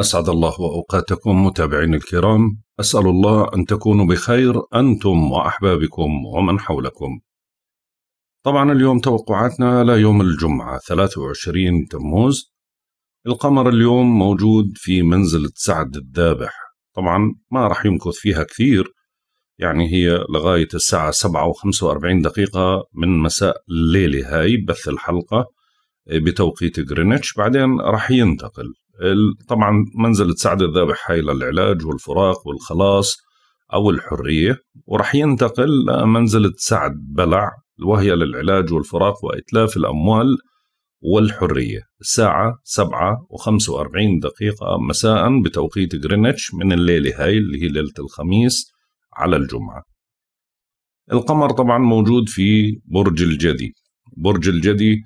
أسعد الله وأوقاتكم متابعين الكرام أسأل الله أن تكونوا بخير أنتم وأحبابكم ومن حولكم طبعا اليوم توقعاتنا ليوم الجمعة 23 تموز القمر اليوم موجود في منزلة سعد الذابح طبعا ما راح يمكث فيها كثير يعني هي لغاية الساعة 7 و45 دقيقة من مساء الليلة هاي بث الحلقة بتوقيت جرينتش بعدين راح ينتقل طبعا منزلة سعد الذابح هاي للعلاج والفراق والخلاص أو الحرية ورح ينتقل لمنزلة سعد بلع وهي للعلاج والفراق وإتلاف الأموال والحرية الساعة 7 و45 دقيقة مساء بتوقيت غرينتش من الليلة هاي اللي هي ليلة الخميس على الجمعة القمر طبعا موجود في برج الجدي برج الجدي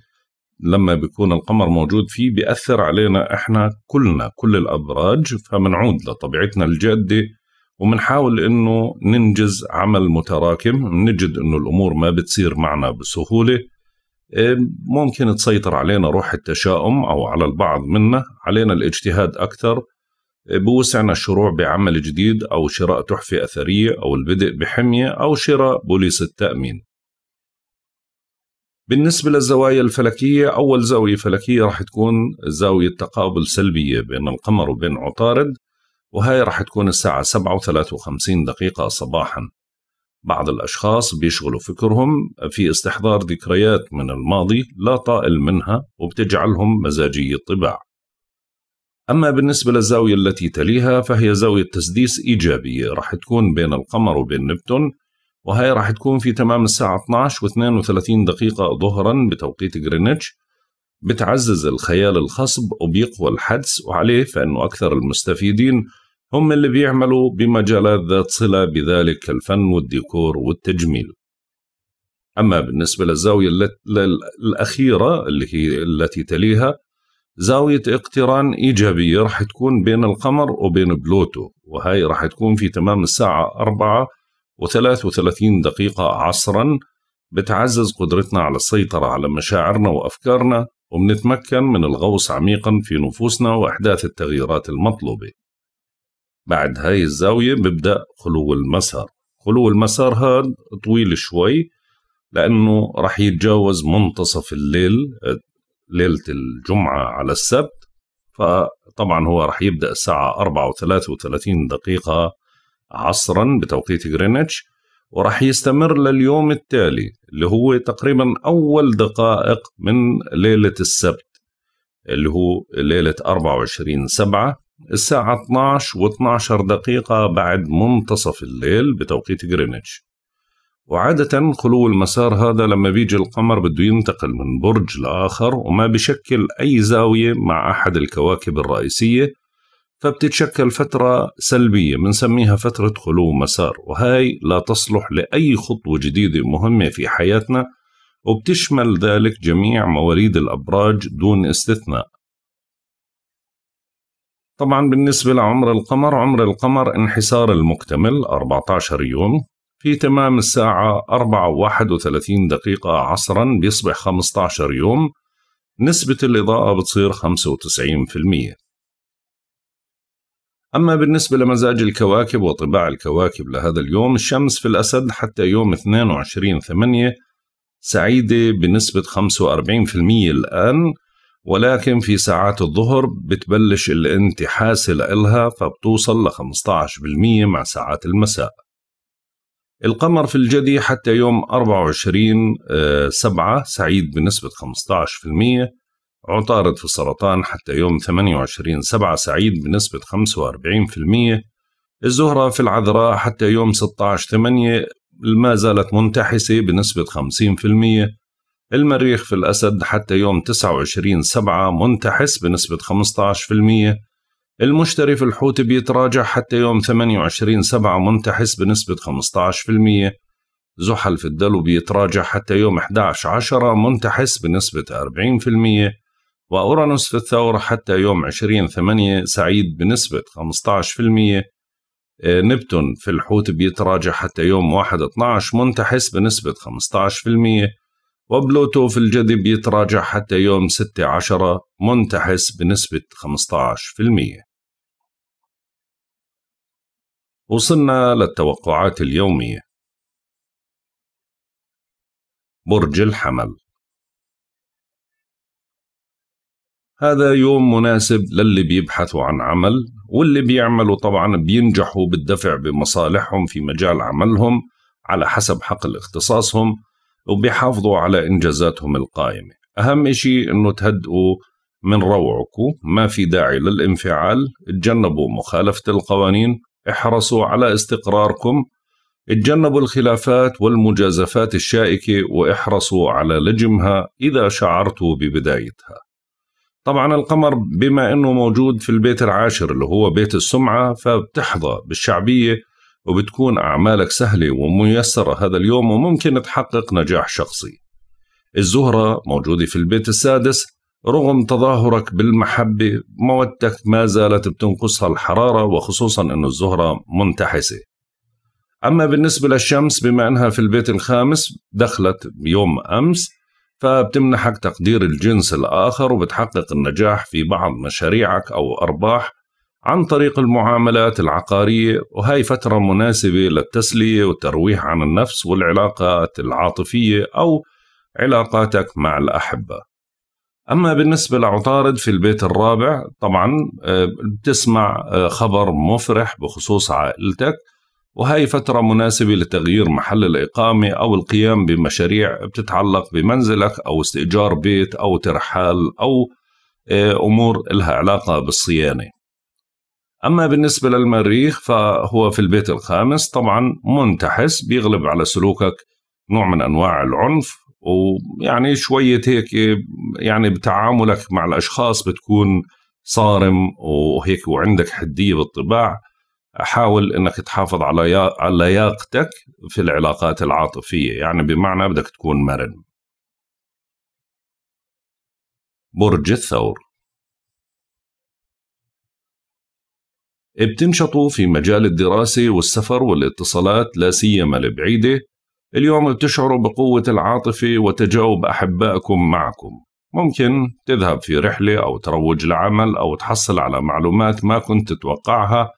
لما بيكون القمر موجود فيه بيأثر علينا إحنا كلنا كل الأبراج فمنعود لطبيعتنا الجادة ومنحاول إنه ننجز عمل متراكم نجد إنه الأمور ما بتصير معنا بسهولة إيه، ممكن تسيطر علينا روح التشاؤم أو على البعض منا علينا الاجتهاد أكثر إيه، بوسعنا الشروع بعمل جديد أو شراء تحفة أثرية أو البدء بحمية أو شراء بوليس التأمين بالنسبة للزوايا الفلكية أول زاوية فلكية راح تكون زاوية تقابل سلبية بين القمر وبين عطارد وهي راح تكون الساعة سبعة وثلاثة وخمسين دقيقة صباحا بعض الأشخاص بيشغلوا فكرهم في استحضار ذكريات من الماضي لا طائل منها وبتجعلهم مزاجي الطباع أما بالنسبة للزاوية التي تليها فهي زاوية تسديس إيجابية راح تكون بين القمر وبين نبتون وهي راح تكون في تمام الساعة 12 و32 دقيقة ظهرا بتوقيت جرينتش بتعزز الخيال الخصب وبيقوى الحدس وعليه فإنه أكثر المستفيدين هم اللي بيعملوا بمجالات ذات صلة بذلك الفن والديكور والتجميل أما بالنسبة للزاوية الأخيرة اللي هي التي تليها زاوية اقتران إيجابية راح تكون بين القمر وبين بلوتو وهي راح تكون في تمام الساعة 4 و33 دقيقة عصرا بتعزز قدرتنا على السيطرة على مشاعرنا وأفكارنا وبنتمكن من الغوص عميقا في نفوسنا وإحداث التغييرات المطلوبة بعد هاي الزاوية ببدأ خلو المسار خلو المسار هاد طويل شوي لأنه رح يتجاوز منتصف الليل ليلة الجمعة على السبت فطبعا هو رح يبدأ الساعة 4 و33 دقيقة عصرا بتوقيت غرينتش وراح يستمر لليوم التالي اللي هو تقريبا أول دقائق من ليلة السبت اللي هو ليلة 24 سبعة الساعة 12 و 12 دقيقة بعد منتصف الليل بتوقيت غرينتش وعادة خلو المسار هذا لما بيجي القمر بده ينتقل من برج لآخر وما بشكل أي زاوية مع أحد الكواكب الرئيسية فبتتشكل فترة سلبية بنسميها فترة خلو مسار وهي لا تصلح لأي خطوة جديدة مهمة في حياتنا وبتشمل ذلك جميع مواريد الأبراج دون استثناء طبعا بالنسبة لعمر القمر عمر القمر انحسار المكتمل 14 يوم في تمام الساعة 4 31 دقيقة عصرا بيصبح 15 يوم نسبة الإضاءة بتصير 95% أما بالنسبة لمزاج الكواكب وطباع الكواكب لهذا اليوم الشمس في الأسد حتى يوم 22 8 سعيدة بنسبة 45% الآن ولكن في ساعات الظهر بتبلش الانتحاس لإلها فبتوصل ل 15% مع ساعات المساء القمر في الجدي حتى يوم 24 آه، سبعة سعيد بنسبة 15% عطارد في السرطان حتى يوم 28 سبعة سعيد بنسبة 45% الزهرة في العذراء حتى يوم 16 8 ما زالت منتحسة بنسبة 50% المريخ في الأسد حتى يوم 29 سبعة منتحس بنسبة 15% المشتري في الحوت بيتراجع حتى يوم 28 سبعة منتحس بنسبة 15% زحل في الدلو بيتراجع حتى يوم 11 10 منتحس بنسبة وأورانوس في الثور حتى يوم 20 8 سعيد بنسبة 15% آه، نبتون في الحوت بيتراجع حتى يوم 1 12 منتحس بنسبة 15% وبلوتو في الجدي بيتراجع حتى يوم 6 10 منتحس بنسبة 15% وصلنا للتوقعات اليومية برج الحمل هذا يوم مناسب للي بيبحثوا عن عمل واللي بيعملوا طبعا بينجحوا بالدفع بمصالحهم في مجال عملهم على حسب حقل اختصاصهم وبيحافظوا على إنجازاتهم القائمة أهم شيء أنه تهدئوا من روعكم ما في داعي للانفعال تجنبوا مخالفة القوانين احرصوا على استقراركم اتجنبوا الخلافات والمجازفات الشائكة واحرصوا على لجمها إذا شعرتوا ببدايتها طبعا القمر بما انه موجود في البيت العاشر اللي هو بيت السمعه فبتحظى بالشعبيه وبتكون اعمالك سهله وميسره هذا اليوم وممكن تحقق نجاح شخصي. الزهره موجوده في البيت السادس رغم تظاهرك بالمحبه مودتك ما زالت بتنقصها الحراره وخصوصا انه الزهره منتحسه. اما بالنسبه للشمس بما انها في البيت الخامس دخلت يوم امس فبتمنحك تقدير الجنس الآخر وبتحقق النجاح في بعض مشاريعك أو أرباح عن طريق المعاملات العقارية وهي فترة مناسبة للتسلية والترويح عن النفس والعلاقات العاطفية أو علاقاتك مع الأحبة أما بالنسبة لعطارد في البيت الرابع طبعا آه، بتسمع آه، خبر مفرح بخصوص عائلتك وهي فترة مناسبة لتغيير محل الإقامة أو القيام بمشاريع بتتعلق بمنزلك أو استئجار بيت أو ترحال أو آه، أمور لها علاقة بالصيانة أما بالنسبة للمريخ فهو في البيت الخامس طبعا منتحس بيغلب على سلوكك نوع من أنواع العنف ويعني شوية هيك يعني بتعاملك مع الأشخاص بتكون صارم وهيك وعندك حدية بالطباع حاول انك تحافظ على على لياقتك في العلاقات العاطفيه يعني بمعنى بدك تكون مرن برج الثور بتنشطوا في مجال الدراسة والسفر والاتصالات لا سيما البعيدة اليوم بتشعروا بقوة العاطفة وتجاوب أحبائكم معكم ممكن تذهب في رحلة أو تروج لعمل أو تحصل على معلومات ما كنت تتوقعها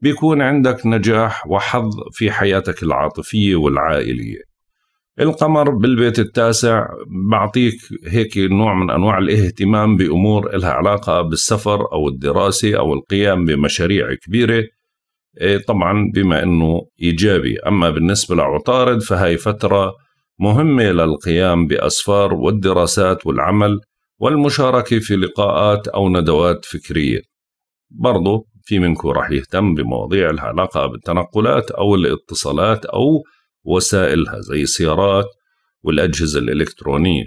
بيكون عندك نجاح وحظ في حياتك العاطفية والعائلية القمر بالبيت التاسع بعطيك هيك نوع من أنواع الاهتمام بأمور إلها علاقة بالسفر أو الدراسة أو القيام بمشاريع كبيرة إيه، طبعا بما أنه إيجابي أما بالنسبة لعطارد فهي فترة مهمة للقيام بأسفار والدراسات والعمل والمشاركة في لقاءات أو ندوات فكرية برضو في منكم راح يهتم بمواضيع لها علاقة بالتنقلات أو الاتصالات أو وسائلها زي السيارات والأجهزة الإلكترونية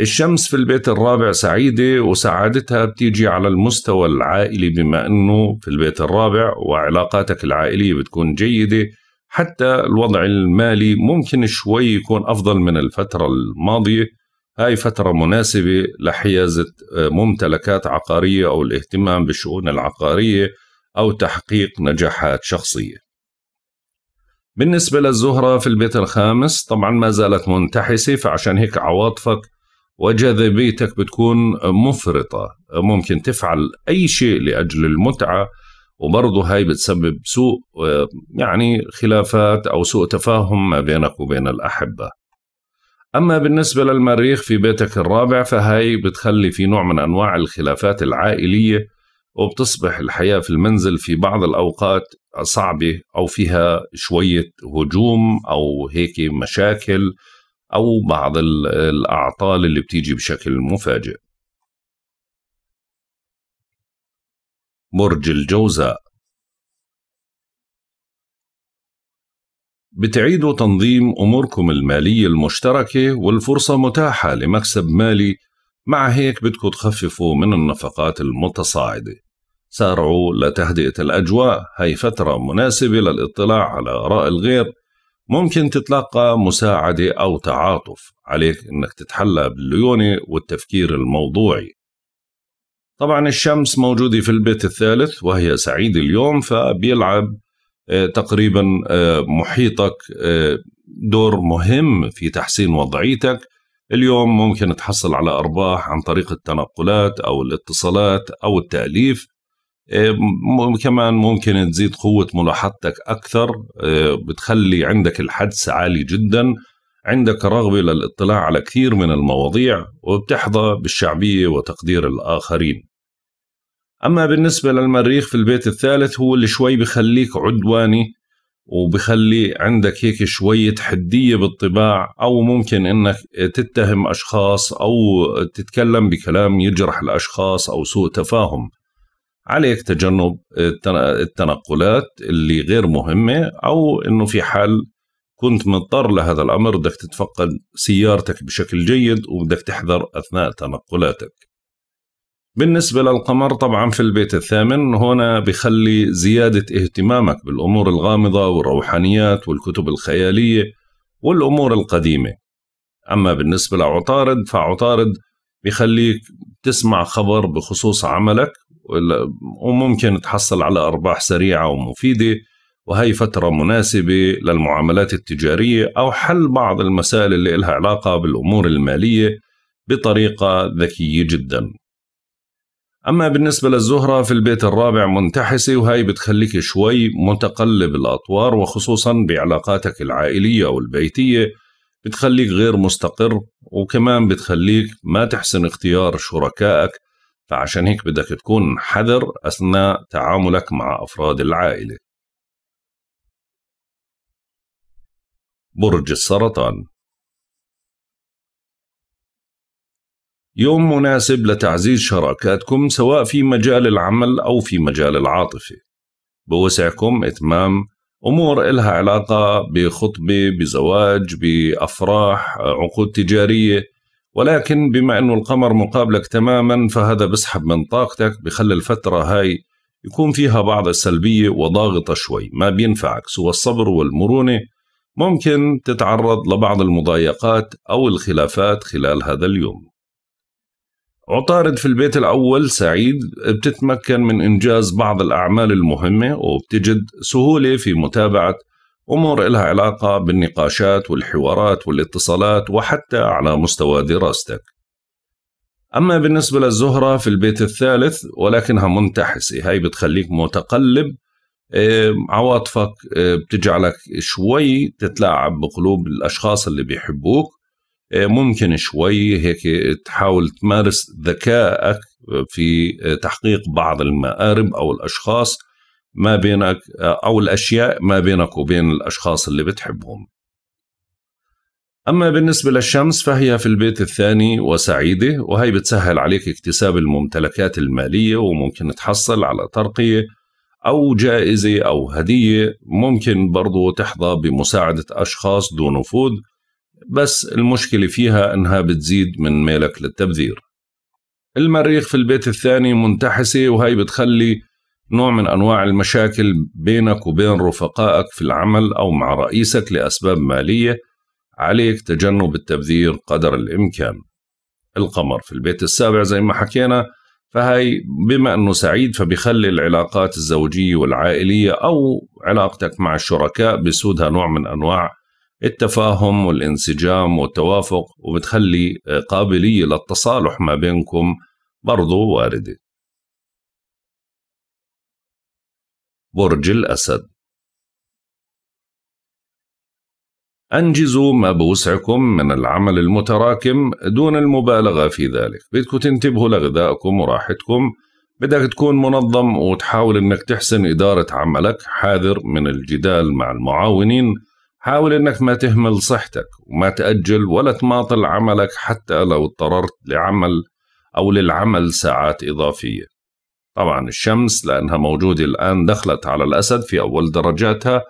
الشمس في البيت الرابع سعيدة وسعادتها بتيجي على المستوى العائلي بما أنه في البيت الرابع وعلاقاتك العائلية بتكون جيدة حتى الوضع المالي ممكن شوي يكون أفضل من الفترة الماضية هاي فترة مناسبة لحيازة آه، ممتلكات عقارية أو الاهتمام بالشؤون العقارية أو تحقيق نجاحات شخصية بالنسبة للزهرة في البيت الخامس طبعا ما زالت منتحسة فعشان هيك عواطفك وجاذبيتك بتكون مفرطة ممكن تفعل أي شيء لأجل المتعة وبرضه هاي بتسبب سوء آه، يعني خلافات أو سوء تفاهم ما بينك وبين الأحبة أما بالنسبة للمريخ في بيتك الرابع فهي بتخلي في نوع من أنواع الخلافات العائلية وبتصبح الحياة في المنزل في بعض الأوقات صعبة أو فيها شوية هجوم أو هيك مشاكل أو بعض الأعطال اللي بتيجي بشكل مفاجئ برج الجوزاء بتعيدوا تنظيم أموركم المالية المشتركة والفرصة متاحة لمكسب مالي مع هيك بدكم تخففوا من النفقات المتصاعدة سارعوا لتهدئة الأجواء هي فترة مناسبة للاطلاع على آراء الغير ممكن تتلقى مساعدة أو تعاطف عليك أنك تتحلى بالليونة والتفكير الموضوعي طبعا الشمس موجودة في البيت الثالث وهي سعيدة اليوم فبيلعب آه، تقريبا آه، محيطك آه، دور مهم في تحسين وضعيتك اليوم ممكن تحصل على ارباح عن طريق التنقلات او الاتصالات او التاليف كمان ممكن تزيد قوه ملاحظتك اكثر بتخلي عندك الحدس عالي جدا عندك رغبه للاطلاع على كثير من المواضيع وبتحظى بالشعبيه وتقدير الاخرين أما بالنسبة للمريخ في البيت الثالث هو اللي شوي بخليك عدواني وبخلي عندك هيك شوية حدية بالطباع أو ممكن أنك تتهم أشخاص أو تتكلم بكلام يجرح الأشخاص أو سوء تفاهم عليك تجنب التنقلات اللي غير مهمة أو أنه في حال كنت مضطر لهذا الأمر بدك تتفقد سيارتك بشكل جيد وبدك تحذر أثناء تنقلاتك بالنسبة للقمر طبعا في البيت الثامن هنا بخلي زيادة اهتمامك بالأمور الغامضة والروحانيات والكتب الخيالية والأمور القديمة أما بالنسبة لعطارد فعطارد بخليك تسمع خبر بخصوص عملك وممكن تحصل على أرباح سريعة ومفيدة وهي فترة مناسبة للمعاملات التجارية أو حل بعض المسائل اللي إلها علاقة بالأمور المالية بطريقة ذكية جداً أما بالنسبة للزهرة في البيت الرابع منتحسة وهي بتخليك شوي متقلب الأطوار وخصوصا بعلاقاتك العائلية والبيتية بتخليك غير مستقر وكمان بتخليك ما تحسن اختيار شركائك فعشان هيك بدك تكون حذر أثناء تعاملك مع أفراد العائلة برج السرطان يوم مناسب لتعزيز شراكاتكم سواء في مجال العمل أو في مجال العاطفة بوسعكم إتمام أمور إلها علاقة بخطبة بزواج بأفراح عقود تجارية ولكن بما أنه القمر مقابلك تماما فهذا بسحب من طاقتك بخلي الفترة هاي يكون فيها بعض السلبية وضاغطة شوي ما بينفعك سوى الصبر والمرونة ممكن تتعرض لبعض المضايقات أو الخلافات خلال هذا اليوم عطارد في البيت الأول سعيد بتتمكن من إنجاز بعض الأعمال المهمة وبتجد سهولة في متابعة أمور إلها علاقة بالنقاشات والحوارات والاتصالات وحتى على مستوى دراستك أما بالنسبة للزهرة في البيت الثالث ولكنها منتحسة هاي بتخليك متقلب إيه، عواطفك إيه، بتجعلك شوي تتلاعب بقلوب الأشخاص اللي بيحبوك ممكن شوي هيك تحاول تمارس ذكائك في تحقيق بعض المآرب أو الأشخاص ما بينك أو الأشياء ما بينك وبين الأشخاص اللي بتحبهم أما بالنسبة للشمس فهي في البيت الثاني وسعيدة وهي بتسهل عليك اكتساب الممتلكات المالية وممكن تحصل على ترقية أو جائزة أو هدية ممكن برضو تحظى بمساعدة أشخاص ذو نفوذ بس المشكلة فيها أنها بتزيد من ميلك للتبذير المريخ في البيت الثاني منتحسة وهي بتخلي نوع من أنواع المشاكل بينك وبين رفقائك في العمل أو مع رئيسك لأسباب مالية عليك تجنب التبذير قدر الإمكان القمر في البيت السابع زي ما حكينا فهي بما أنه سعيد فبيخلي العلاقات الزوجية والعائلية أو علاقتك مع الشركاء بسودها نوع من أنواع التفاهم والانسجام والتوافق وبتخلي قابلية للتصالح ما بينكم برضو واردة برج الأسد أنجزوا ما بوسعكم من العمل المتراكم دون المبالغة في ذلك بدكم تنتبهوا لغذائكم وراحتكم بدك تكون منظم وتحاول أنك تحسن إدارة عملك حاذر من الجدال مع المعاونين حاول انك ما تهمل صحتك وما تأجل ولا تماطل عملك حتى لو اضطررت لعمل او للعمل ساعات اضافيه. طبعا الشمس لانها موجوده الان دخلت على الاسد في اول درجاتها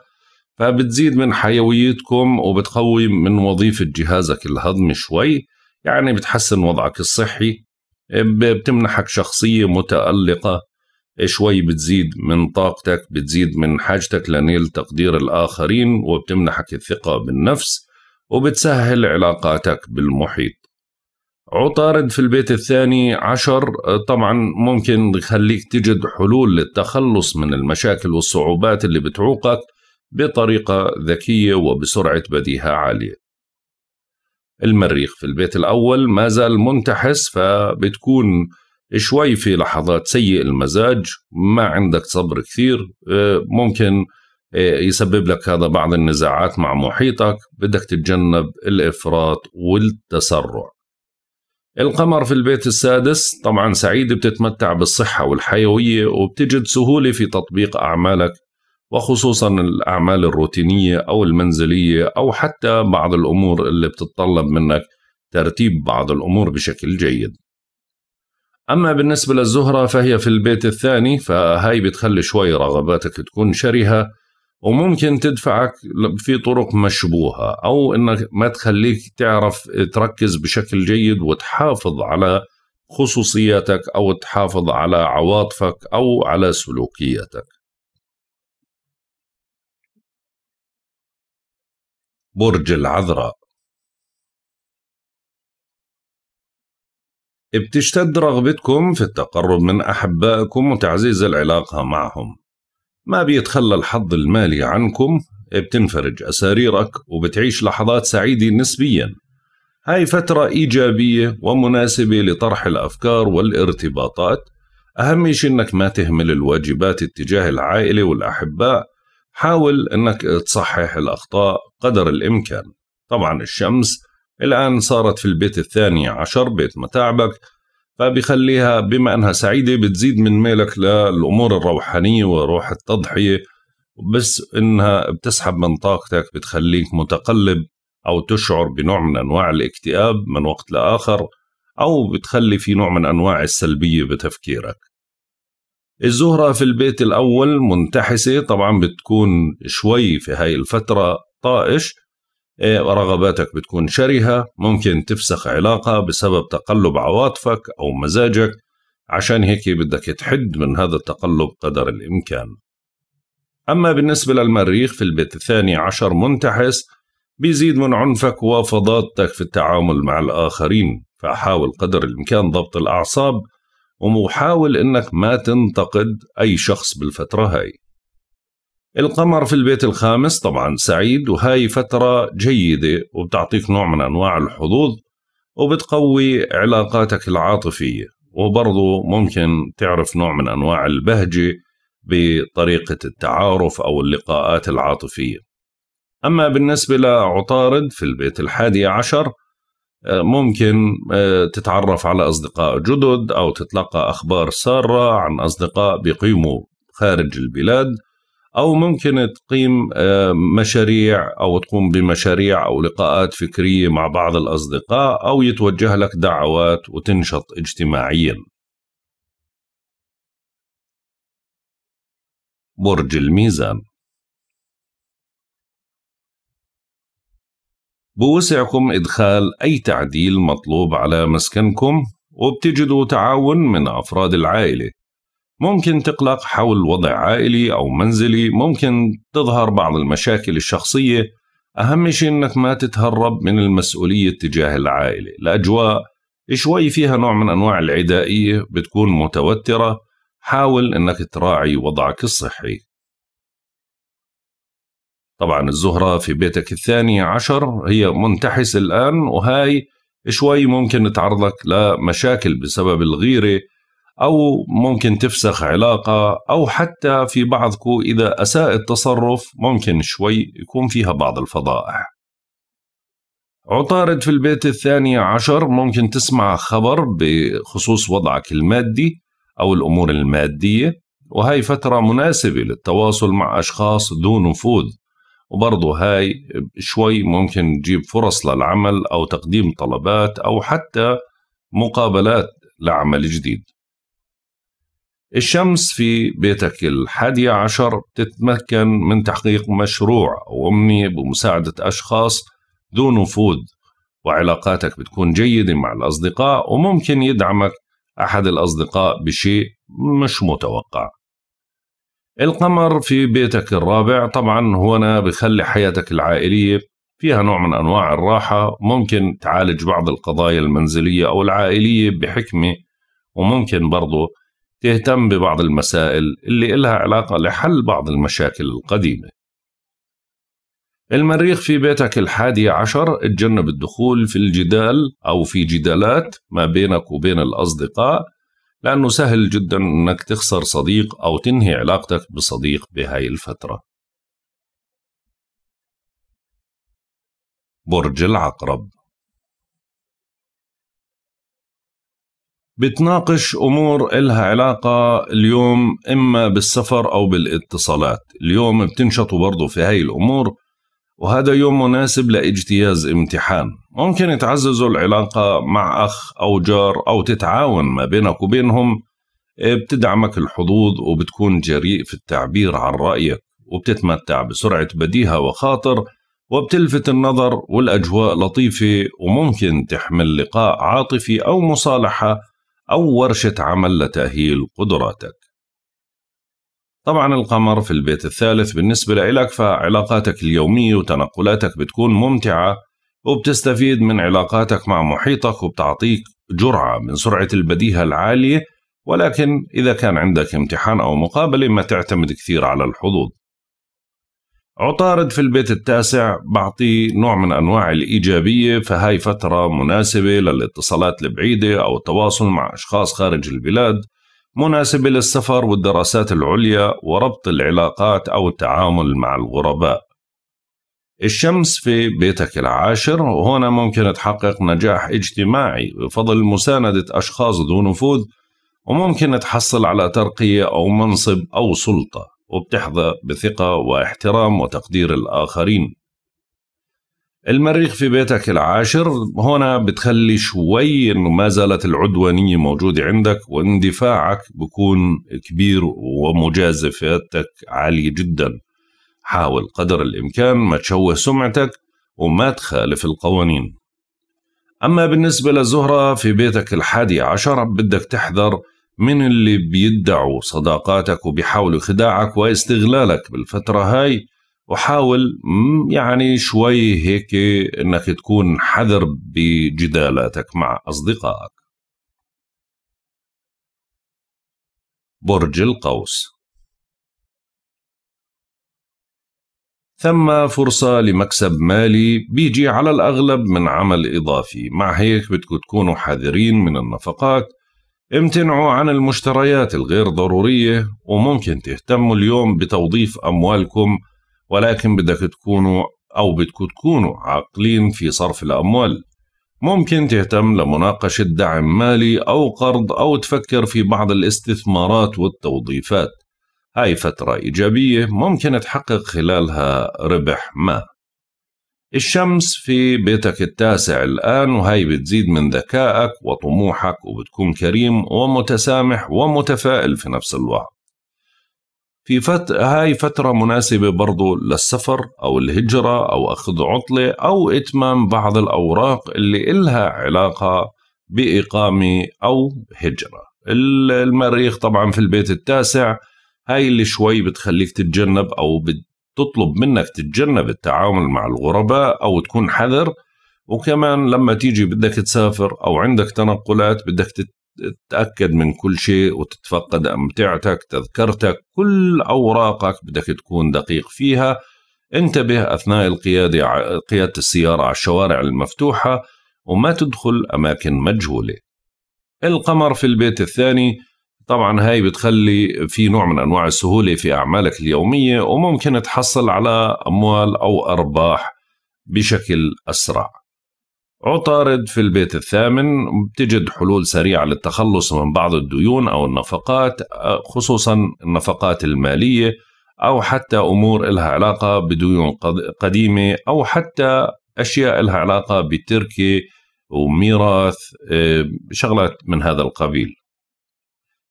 فبتزيد من حيويتكم وبتقوي من وظيفه جهازك الهضمي شوي يعني بتحسن وضعك الصحي بتمنحك شخصيه متالقه شوي بتزيد من طاقتك بتزيد من حاجتك لنيل تقدير الآخرين وبتمنحك الثقة بالنفس وبتسهل علاقاتك بالمحيط عطارد في البيت الثاني عشر طبعا ممكن يخليك تجد حلول للتخلص من المشاكل والصعوبات اللي بتعوقك بطريقة ذكية وبسرعة بديهة عالية المريخ في البيت الأول ما زال منتحس فبتكون شوي في لحظات سيء المزاج ما عندك صبر كثير آه، ممكن آه، يسبب لك هذا بعض النزاعات مع محيطك بدك تتجنب الإفراط والتسرع القمر في البيت السادس طبعا سعيد بتتمتع بالصحة والحيوية وبتجد سهولة في تطبيق أعمالك وخصوصا الأعمال الروتينية أو المنزلية أو حتى بعض الأمور اللي بتتطلب منك ترتيب بعض الأمور بشكل جيد أما بالنسبة للزهرة فهي في البيت الثاني فهاي بتخلي شوي رغباتك تكون شرهة وممكن تدفعك في طرق مشبوهة أو أنك ما تخليك تعرف تركز بشكل جيد وتحافظ على خصوصياتك أو تحافظ على عواطفك أو على سلوكياتك برج العذراء بتشتد رغبتكم في التقرب من أحبائكم وتعزيز العلاقة معهم ما بيتخلى الحظ المالي عنكم بتنفرج أساريرك وبتعيش لحظات سعيدة نسبيا هاي فترة إيجابية ومناسبة لطرح الأفكار والارتباطات أهم شيء أنك ما تهمل الواجبات اتجاه العائلة والأحباء حاول أنك تصحح الأخطاء قدر الإمكان طبعا الشمس الآن صارت في البيت الثاني عشر بيت متاعبك فبيخليها بما أنها سعيدة بتزيد من ميلك للأمور الروحانية وروح التضحية بس إنها بتسحب من طاقتك بتخليك متقلب أو تشعر بنوع من أنواع الاكتئاب من وقت لآخر أو بتخلي في نوع من أنواع السلبية بتفكيرك الزهرة في البيت الأول منتحسة طبعا بتكون شوي في هاي الفترة طائش إيه، رغباتك بتكون شرهة ممكن تفسخ علاقة بسبب تقلب عواطفك أو مزاجك عشان هيك بدك تحد من هذا التقلب قدر الإمكان أما بالنسبة للمريخ في البيت الثاني عشر منتحس بيزيد من عنفك وفضاتك في التعامل مع الآخرين فحاول قدر الإمكان ضبط الأعصاب ومحاول إنك ما تنتقد أي شخص بالفترة هاي القمر في البيت الخامس طبعا سعيد وهاي فترة جيدة وبتعطيك نوع من أنواع الحظوظ وبتقوي علاقاتك العاطفية وبرضو ممكن تعرف نوع من أنواع البهجة بطريقة التعارف أو اللقاءات العاطفية أما بالنسبة لعطارد في البيت الحادي عشر آه، ممكن آه، تتعرف على أصدقاء جدد أو تتلقى أخبار سارة عن أصدقاء بيقيموا خارج البلاد او ممكن تقيم آه، مشاريع او تقوم بمشاريع او لقاءات فكريه مع بعض الاصدقاء او يتوجه لك دعوات وتنشط اجتماعيا. برج الميزان بوسعكم إدخال أي تعديل مطلوب على مسكنكم وبتجدوا تعاون من أفراد العائلة ممكن تقلق حول وضع عائلي أو منزلي ممكن تظهر بعض المشاكل الشخصية أهم شيء أنك ما تتهرب من المسؤولية تجاه العائلة الأجواء شوي فيها نوع من أنواع العدائية بتكون متوترة حاول أنك تراعي وضعك الصحي طبعا الزهرة في بيتك الثاني عشر هي منتحس الآن وهاي شوي ممكن تعرضك لمشاكل بسبب الغيرة أو ممكن تفسخ علاقة أو حتى في بعضكو إذا أساء التصرف ممكن شوي يكون فيها بعض الفضائح عطارد في البيت الثاني عشر ممكن تسمع خبر بخصوص وضعك المادي أو الأمور المادية وهي فترة مناسبة للتواصل مع أشخاص ذو نفوذ وبرضه هاي شوي ممكن تجيب فرص للعمل أو تقديم طلبات أو حتى مقابلات لعمل جديد الشمس في بيتك الحادي عشر تتمكن من تحقيق مشروع أو أمنية بمساعدة أشخاص ذو نفوذ وعلاقاتك بتكون جيدة مع الأصدقاء وممكن يدعمك أحد الأصدقاء بشيء مش متوقع القمر في بيتك الرابع طبعا أنا بخلي حياتك العائلية فيها نوع من أنواع الراحة ممكن تعالج بعض القضايا المنزلية أو العائلية بحكمة وممكن برضو تهتم ببعض المسائل اللي إلها علاقة لحل بعض المشاكل القديمة المريخ في بيتك الحادي عشر اتجنب الدخول في الجدال أو في جدالات ما بينك وبين الأصدقاء لأنه سهل جدا أنك تخسر صديق أو تنهي علاقتك بصديق بهاي الفترة برج العقرب بتناقش امور إلها علاقه اليوم اما بالسفر او بالاتصالات اليوم بتنشطوا برضه في هاي الامور وهذا يوم مناسب لاجتياز امتحان ممكن تعززوا العلاقة مع أخ أو جار أو تتعاون ما بينك وبينهم إيه، بتدعمك الحظوظ وبتكون جريء في التعبير عن رأيك وبتتمتع بسرعة بديهة وخاطر وبتلفت النظر والأجواء لطيفة وممكن تحمل لقاء عاطفي أو مصالحة أو ورشة عمل لتأهيل قدراتك طبعا القمر في البيت الثالث بالنسبة لإلك فعلاقاتك اليومية وتنقلاتك بتكون ممتعة وبتستفيد من علاقاتك مع محيطك وبتعطيك جرعة من سرعة البديهة العالية ولكن إذا كان عندك امتحان أو مقابلة ما تعتمد كثير على الحظوظ عطارد في البيت التاسع بعطيه نوع من أنواع الإيجابية فهاي فترة مناسبة للاتصالات البعيدة أو التواصل مع أشخاص خارج البلاد مناسبة للسفر والدراسات العليا وربط العلاقات أو التعامل مع الغرباء الشمس في بيتك العاشر وهنا ممكن تحقق نجاح اجتماعي بفضل مساندة أشخاص ذو نفوذ وممكن تحصل على ترقية أو منصب أو سلطة وبتحظى بثقة واحترام وتقدير الآخرين المريخ في بيتك العاشر هنا بتخلي شوي إنه ما زالت العدوانية موجودة عندك واندفاعك بكون كبير ومجازفاتك عالية جدا حاول قدر الإمكان ما تشوه سمعتك وما تخالف القوانين أما بالنسبة للزهرة في بيتك الحادي عشر بدك تحذر من اللي بيدعوا صداقاتك وبيحاولوا خداعك واستغلالك بالفترة هاي وحاول يعني شوي هيك انك تكون حذر بجدالاتك مع اصدقائك برج القوس ثم فرصة لمكسب مالي بيجي على الأغلب من عمل إضافي مع هيك بدكم تكونوا حذرين من النفقات امتنعوا عن المشتريات الغير ضرورية وممكن تهتموا اليوم بتوظيف أموالكم ولكن بدك تكونوا أو بدكم تكونوا عاقلين في صرف الأموال ممكن تهتم لمناقشة دعم مالي أو قرض أو تفكر في بعض الاستثمارات والتوظيفات هاي فترة إيجابية ممكن تحقق خلالها ربح ما الشمس في بيتك التاسع الآن وهي بتزيد من ذكائك وطموحك وبتكون كريم ومتسامح ومتفائل في نفس الوقت في فت... هاي فترة مناسبة برضو للسفر أو الهجرة أو أخذ عطلة أو إتمام بعض الأوراق اللي إلها علاقة بإقامة أو هجرة المريخ طبعا في البيت التاسع هاي اللي شوي بتخليك تتجنب أو بت... تطلب منك تتجنب التعامل مع الغرباء او تكون حذر وكمان لما تيجي بدك تسافر او عندك تنقلات بدك تتاكد من كل شيء وتتفقد امتعتك تذكرتك كل اوراقك بدك تكون دقيق فيها انتبه اثناء القياده قياده السياره على الشوارع المفتوحه وما تدخل اماكن مجهوله القمر في البيت الثاني طبعا هاي بتخلي في نوع من انواع السهوله في اعمالك اليوميه وممكن تحصل على اموال او ارباح بشكل اسرع. عطارد في البيت الثامن بتجد حلول سريعه للتخلص من بعض الديون او النفقات خصوصا النفقات الماليه او حتى امور إلها علاقه بديون قديمه او حتى اشياء إلها علاقه بتركه وميراث آه، شغلات من هذا القبيل.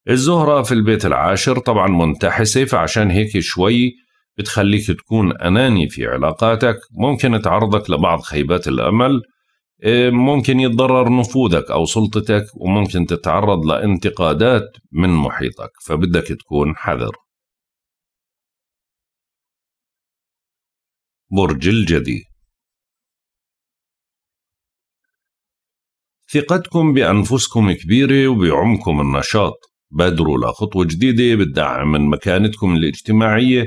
الزهرة في البيت العاشر طبعا منتحسة فعشان هيك شوي بتخليك تكون أناني في علاقاتك ممكن تعرضك لبعض خيبات الأمل إيه، ممكن يتضرر نفوذك أو سلطتك وممكن تتعرض لانتقادات من محيطك فبدك تكون حذر برج الجدي ثقتكم بأنفسكم كبيرة وبعمكم النشاط بادروا لخطوة جديدة بتدعم من مكانتكم الاجتماعية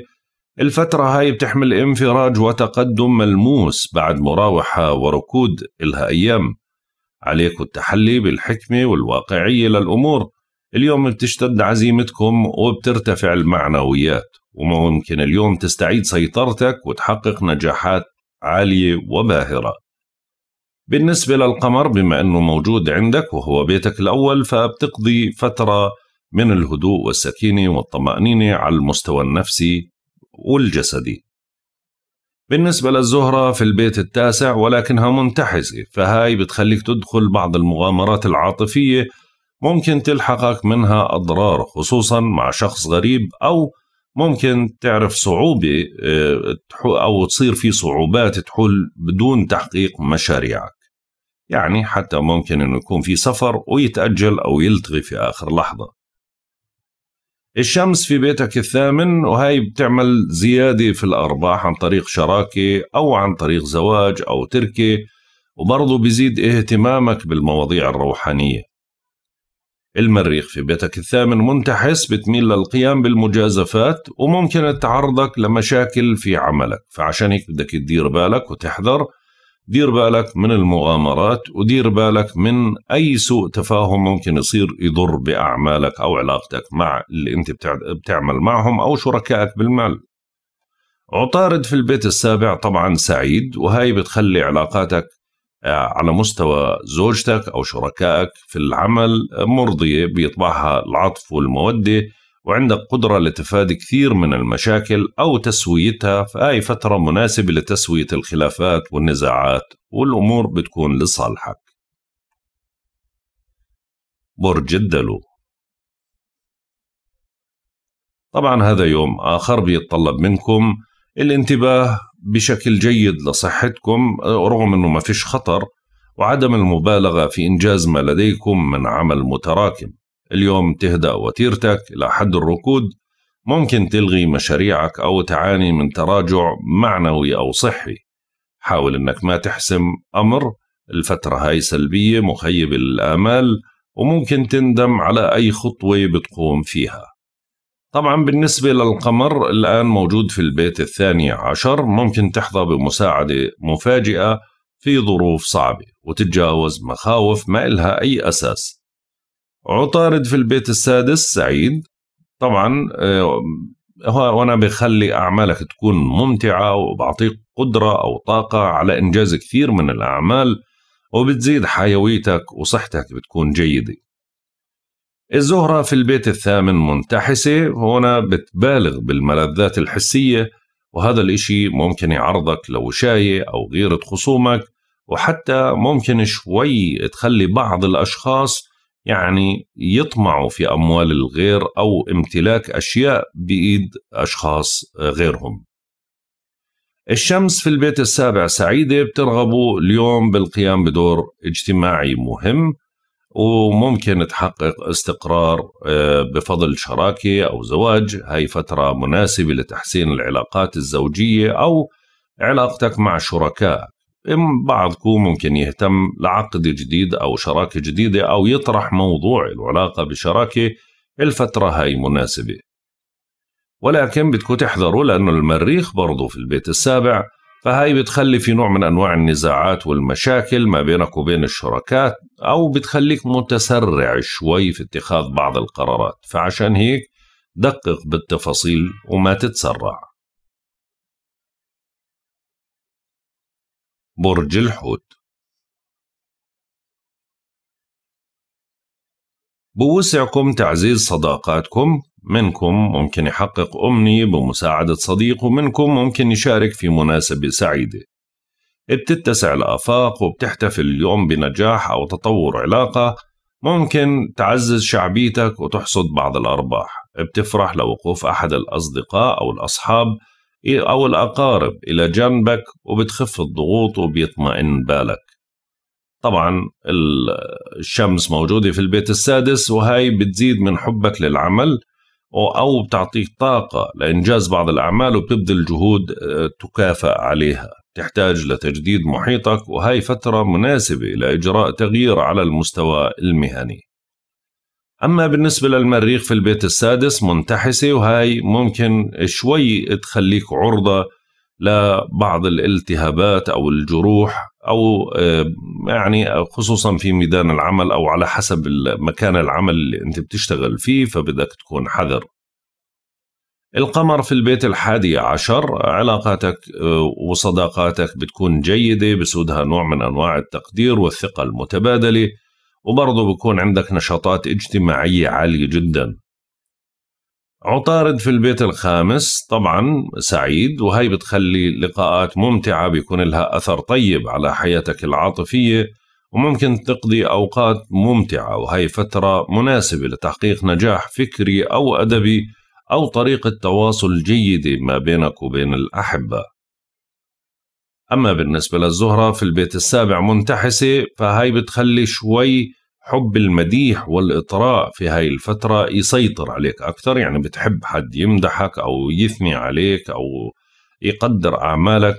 الفترة هاي بتحمل انفراج وتقدم ملموس بعد مراوحة وركود إلها أيام عليكم التحلي بالحكمة والواقعية للأمور اليوم بتشتد عزيمتكم وبترتفع المعنويات وممكن اليوم تستعيد سيطرتك وتحقق نجاحات عالية وباهرة بالنسبة للقمر بما أنه موجود عندك وهو بيتك الأول فبتقضي فترة من الهدوء والسكينه والطمانينه على المستوى النفسي والجسدي. بالنسبة للزهرة في البيت التاسع ولكنها منتحزة فهاي بتخليك تدخل بعض المغامرات العاطفية ممكن تلحقك منها أضرار خصوصا مع شخص غريب أو ممكن تعرف صعوبة آه، أو تصير في صعوبات تحل بدون تحقيق مشاريعك يعني حتى ممكن أنه يكون في سفر ويتأجل أو يلتغي في آخر لحظة الشمس في بيتك الثامن وهي بتعمل زيادة في الأرباح عن طريق شراكة أو عن طريق زواج أو تركة وبرضه بيزيد اهتمامك بالمواضيع الروحانية المريخ في بيتك الثامن منتحس بتميل للقيام بالمجازفات وممكن تعرضك لمشاكل في عملك فعشان هيك بدك تدير بالك وتحذر دير بالك من المغامرات ودير بالك من اي سوء تفاهم ممكن يصير يضر باعمالك او علاقتك مع اللي انت بتعمل معهم او شركائك بالمال عطارد في البيت السابع طبعا سعيد وهي بتخلي علاقاتك آه، على مستوى زوجتك او شركائك في العمل مرضيه بيطبعها العطف والموده وعندك قدرة لتفادي كثير من المشاكل أو تسويتها في أي فترة مناسبة لتسوية الخلافات والنزاعات والأمور بتكون لصالحك برج الدلو طبعا هذا يوم آخر بيتطلب منكم الانتباه بشكل جيد لصحتكم رغم أنه ما فيش خطر وعدم المبالغة في إنجاز ما لديكم من عمل متراكم اليوم تهدأ وتيرتك إلى حد الركود ممكن تلغي مشاريعك أو تعاني من تراجع معنوي أو صحي حاول أنك ما تحسم أمر الفترة هاي سلبية مخيبة للآمال وممكن تندم على أي خطوة بتقوم فيها طبعا بالنسبة للقمر الآن موجود في البيت الثاني عشر ممكن تحظى بمساعدة مفاجئة في ظروف صعبة وتتجاوز مخاوف ما إلها أي أساس عطارد في البيت السادس سعيد طبعا آه، وانا بخلي اعمالك تكون ممتعه وبعطيك قدره او طاقه على انجاز كثير من الاعمال وبتزيد حيويتك وصحتك بتكون جيده الزهرة في البيت الثامن منتحسة هنا بتبالغ بالملذات الحسية وهذا الإشي ممكن يعرضك لوشاية أو غيرة خصومك وحتى ممكن شوي تخلي بعض الأشخاص يعني يطمعوا في اموال الغير او امتلاك اشياء بايد اشخاص غيرهم. الشمس في البيت السابع سعيده بترغبوا اليوم بالقيام بدور اجتماعي مهم وممكن تحقق استقرار آه، بفضل شراكه او زواج، هي فتره مناسبه لتحسين العلاقات الزوجيه او علاقتك مع شركاء بعضكم ممكن يهتم لعقد جديد أو شراكة جديدة أو يطرح موضوع العلاقة بشراكة الفترة هاي مناسبة ولكن بدكم تحذروا لأنه المريخ برضو في البيت السابع فهاي بتخلي في نوع من أنواع النزاعات والمشاكل ما بينك وبين الشركات أو بتخليك متسرع شوي في اتخاذ بعض القرارات فعشان هيك دقق بالتفاصيل وما تتسرع برج الحوت بوسعكم تعزيز صداقاتكم منكم ممكن يحقق أمنية بمساعدة صديق ومنكم ممكن يشارك في مناسبة سعيدة بتتسع الآفاق وبتحتفل اليوم بنجاح أو تطور علاقة ممكن تعزز شعبيتك وتحصد بعض الأرباح بتفرح لوقوف أحد الأصدقاء أو الأصحاب إيه، أو الأقارب إلى جنبك وبتخف الضغوط وبيطمئن بالك طبعا الشمس موجودة في البيت السادس وهي بتزيد من حبك للعمل أو بتعطيك طاقة لإنجاز بعض الأعمال وبتبذل جهود آه، تكافأ عليها تحتاج لتجديد محيطك وهي فترة مناسبة لإجراء تغيير على المستوى المهني أما بالنسبة للمريخ في البيت السادس منتحسة وهاي ممكن شوي تخليك عرضة لبعض الالتهابات أو الجروح أو آه، يعني خصوصا في ميدان العمل أو على حسب مكان العمل اللي أنت بتشتغل فيه فبدك تكون حذر القمر في البيت الحادي عشر علاقاتك آه، وصداقاتك بتكون جيدة بسودها نوع من أنواع التقدير والثقة المتبادلة وبرضه بكون عندك نشاطات اجتماعية عالية جدا عطارد في البيت الخامس طبعا سعيد وهي بتخلي لقاءات ممتعة بيكون لها أثر طيب على حياتك العاطفية وممكن تقضي أوقات ممتعة وهي فترة مناسبة لتحقيق نجاح فكري أو أدبي أو طريقة تواصل جيدة ما بينك وبين الأحبة أما بالنسبة للزهرة في البيت السابع منتحسة فهاي بتخلي شوي حب المديح والإطراء في هاي الفترة يسيطر عليك أكثر يعني بتحب حد يمدحك أو يثني عليك أو يقدر أعمالك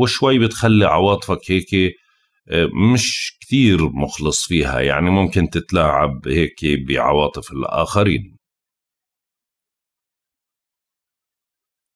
وشوي بتخلي عواطفك هيك آه، مش كثير مخلص فيها يعني ممكن تتلاعب هيك بعواطف الآخرين